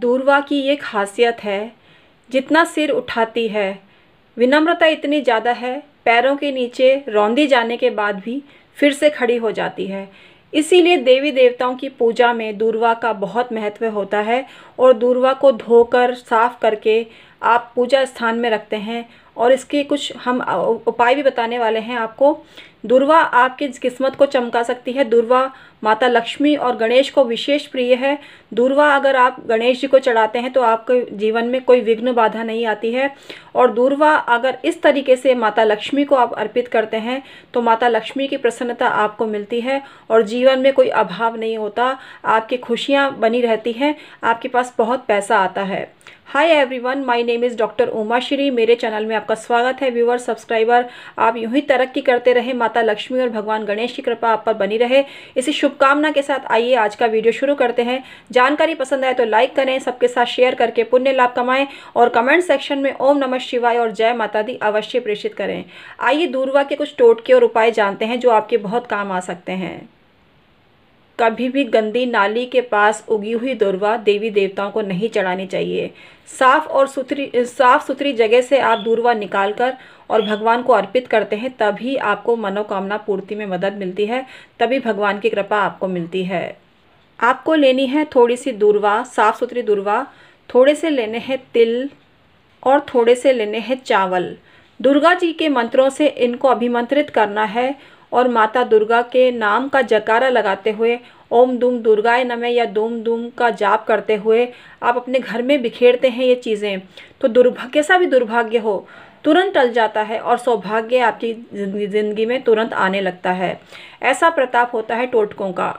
दूरवा की ये खासियत है जितना सिर उठाती है विनम्रता इतनी ज़्यादा है पैरों के नीचे रौंदी जाने के बाद भी फिर से खड़ी हो जाती है इसीलिए देवी देवताओं की पूजा में दूरवा का बहुत महत्व होता है और दूरवा को धोकर साफ करके आप पूजा स्थान में रखते हैं और इसके कुछ हम उपाय भी बताने वाले हैं आपको दुर्वा आपकी किस्मत को चमका सकती है दुर्वा माता लक्ष्मी और गणेश को विशेष प्रिय है दुर्वा अगर आप गणेश जी को चढ़ाते हैं तो आपके जीवन में कोई विघ्न बाधा नहीं आती है और दुर्वा अगर इस तरीके से माता लक्ष्मी को आप अर्पित करते हैं तो माता लक्ष्मी की प्रसन्नता आपको मिलती है और जीवन में कोई अभाव नहीं होता आपकी खुशियाँ बनी रहती हैं आपके पास बहुत पैसा आता है hi everyone my name is doctor Uma Shri मेरे चैनल में आप आपका स्वागत है व्यूवर सब्सक्राइबर आप यूं ही तरक्की करते रहे माता लक्ष्मी और भगवान गणेश की कृपा आप पर बनी रहे इसी शुभकामना के साथ आइए आज का वीडियो शुरू करते हैं जानकारी पसंद आए तो लाइक करें सबके साथ शेयर करके पुण्य लाभ कमाएं और कमेंट सेक्शन में ओम नमः शिवाय और जय माता दी अवश्य प्रेषित करें आइए दूरवा के कुछ टोटके और उपाय जानते हैं जो आपके बहुत काम आ सकते हैं कभी भी गंदी नाली के पास उगी हुई दुर्वा देवी देवताओं को नहीं चढ़ानी चाहिए साफ और सुथरी साफ सुथरी जगह से आप दूरवा निकाल कर और भगवान को अर्पित करते हैं तभी आपको मनोकामना पूर्ति में मदद मिलती है तभी भगवान की कृपा आपको मिलती है आपको लेनी है थोड़ी सी दूरवा साफ़ सुथरी दूरवा थोड़े से लेने हैं तिल और थोड़े से लेने हैं चावल दुर्गा जी के मंत्रों से इनको अभिमंत्रित करना है और माता दुर्गा के नाम का जकारा लगाते हुए ओम दुम दुर्गाय नमे या दुम दुम का जाप करते हुए आप अपने घर में बिखेरते हैं ये चीज़ें तो दुर्भाग्य कैसा भी दुर्भाग्य हो तुरंत टल जाता है और सौभाग्य आपकी ज़िंदगी में तुरंत आने लगता है ऐसा प्रताप होता है टोटकों का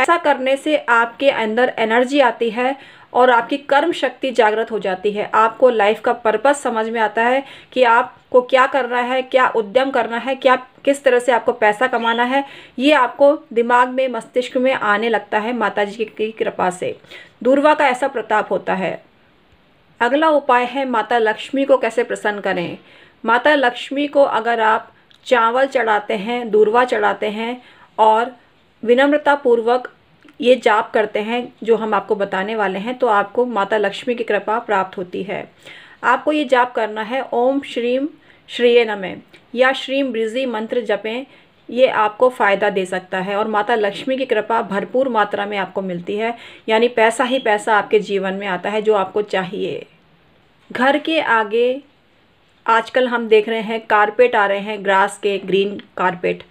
ऐसा करने से आपके अंदर एनर्जी आती है और आपकी कर्म शक्ति जागृत हो जाती है आपको लाइफ का पर्पस समझ में आता है कि आपको क्या करना है क्या उद्यम करना है क्या किस तरह से आपको पैसा कमाना है ये आपको दिमाग में मस्तिष्क में आने लगता है माता जी की कृपा से दूरवा का ऐसा प्रताप होता है अगला उपाय है माता लक्ष्मी को कैसे प्रसन्न करें माता लक्ष्मी को अगर आप चावल चढ़ाते हैं दूरवा चढ़ाते हैं और विनम्रतापूर्वक ये जाप करते हैं जो हम आपको बताने वाले हैं तो आपको माता लक्ष्मी की कृपा प्राप्त होती है आपको ये जाप करना है ओम श्रीम श्रेय नमें या श्रीम ब्रिजी मंत्र जपें ये आपको फ़ायदा दे सकता है और माता लक्ष्मी की कृपा भरपूर मात्रा में आपको मिलती है यानी पैसा ही पैसा आपके जीवन में आता है जो आपको चाहिए घर के आगे आजकल हम देख रहे हैं कारपेट आ रहे हैं ग्रास के ग्रीन कारपेट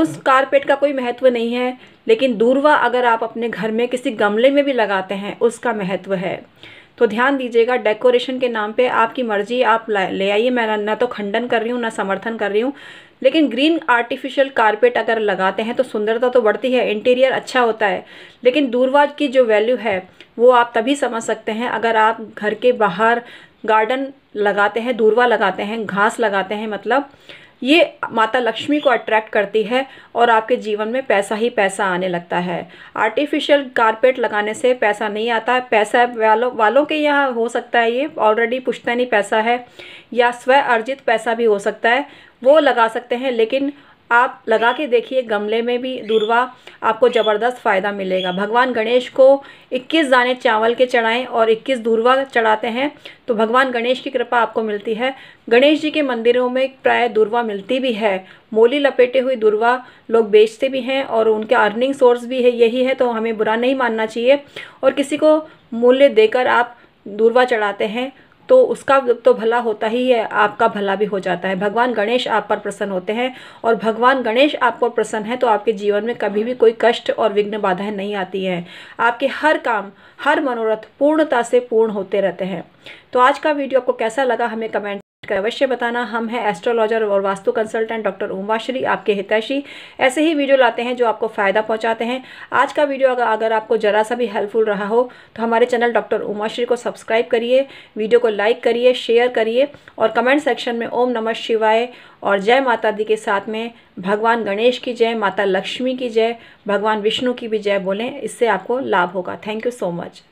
उस कारपेट का कोई महत्व नहीं है लेकिन दूरवा अगर आप अपने घर में किसी गमले में भी लगाते हैं उसका महत्व है तो ध्यान दीजिएगा डेकोरेशन के नाम पे आपकी मर्जी आप ले आइए मैं ना तो खंडन कर रही हूँ ना समर्थन कर रही हूँ लेकिन ग्रीन आर्टिफिशियल कारपेट अगर लगाते हैं तो सुंदरता तो बढ़ती है इंटीरियर अच्छा होता है लेकिन दूरवाज की जो वैल्यू है वो आप तभी समझ सकते हैं अगर आप घर के बाहर गार्डन लगाते हैं दूरवा लगाते हैं घास लगाते हैं मतलब ये माता लक्ष्मी को अट्रैक्ट करती है और आपके जीवन में पैसा ही पैसा आने लगता है आर्टिफिशियल कारपेट लगाने से पैसा नहीं आता है पैसा वालों वालों के यहाँ हो सकता है ये ऑलरेडी पुश्तैनी पैसा है या स्व अर्जित पैसा भी हो सकता है वो लगा सकते हैं लेकिन आप लगा के देखिए गमले में भी दूरवा आपको ज़बरदस्त फ़ायदा मिलेगा भगवान गणेश को 21 दाने चावल के चढ़ाएं और 21 दूरवा चढ़ाते हैं तो भगवान गणेश की कृपा आपको मिलती है गणेश जी के मंदिरों में प्राय दूरवा मिलती भी है मोली लपेटे हुई दूरवा लोग बेचते भी हैं और उनके अर्निंग सोर्स भी है यही है तो हमें बुरा नहीं मानना चाहिए और किसी को मूल्य देकर आप दूरवा चढ़ाते हैं तो उसका तो भला होता ही है आपका भला भी हो जाता है भगवान गणेश आप पर प्रसन्न होते हैं और भगवान गणेश आप पर प्रसन्न है तो आपके जीवन में कभी भी कोई कष्ट और विघ्न बाधाएं नहीं आती हैं आपके हर काम हर मनोरथ पूर्णता से पूर्ण होते रहते हैं तो आज का वीडियो आपको कैसा लगा हमें कमेंट कर अवश्य बताना हम हैं एस्ट्रोलॉजर और वास्तु कंसल्टेंट डॉक्टर उमाश्री आपके हितैषी ऐसे ही वीडियो लाते हैं जो आपको फ़ायदा पहुँचाते हैं आज का वीडियो अगर, अगर आपको ज़रा सा भी हेल्पफुल रहा हो तो हमारे चैनल डॉक्टर उमाश्री को सब्सक्राइब करिए वीडियो को लाइक करिए शेयर करिए और कमेंट सेक्शन में ओम नम शिवाय और जय माता दी के साथ में भगवान गणेश की जय माता लक्ष्मी की जय भगवान विष्णु की भी जय बोलें इससे आपको लाभ होगा थैंक यू सो मच